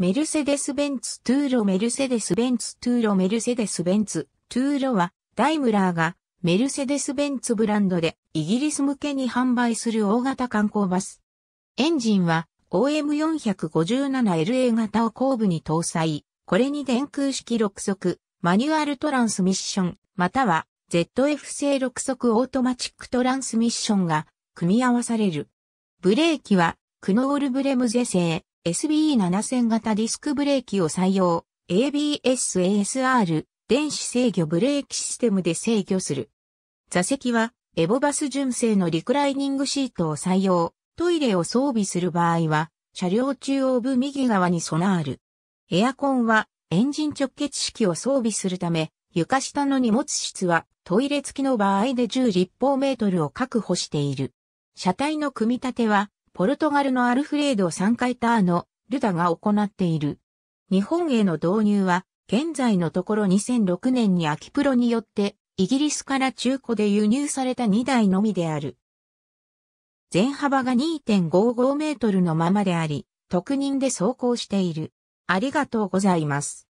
メルセデス・ベンツ・トゥーロメルセデス・ベンツ・トゥーロメルセデス・ベンツ・トゥーロは、ダイムラーがメルセデス・ベンツブランドでイギリス向けに販売する大型観光バス。エンジンは OM457LA 型を後部に搭載。これに電空式6速、マニュアルトランスミッション、または ZF 製6速オートマチックトランスミッションが組み合わされる。ブレーキはクノールブレムゼ製、SBE7000 型ディスクブレーキを採用、ABS-ASR、電子制御ブレーキシステムで制御する。座席は、エボバス純正のリクライニングシートを採用、トイレを装備する場合は、車両中央部右側に備わる。エアコンは、エンジン直結式を装備するため、床下の荷物室は、トイレ付きの場合で10立方メートルを確保している。車体の組み立ては、ポルトガルのアルフレード3回ターのルダが行っている。日本への導入は、現在のところ2006年に秋プロによって、イギリスから中古で輸入された2台のみである。全幅が2.55メートルのままであり、特任で走行している。ありがとうございます。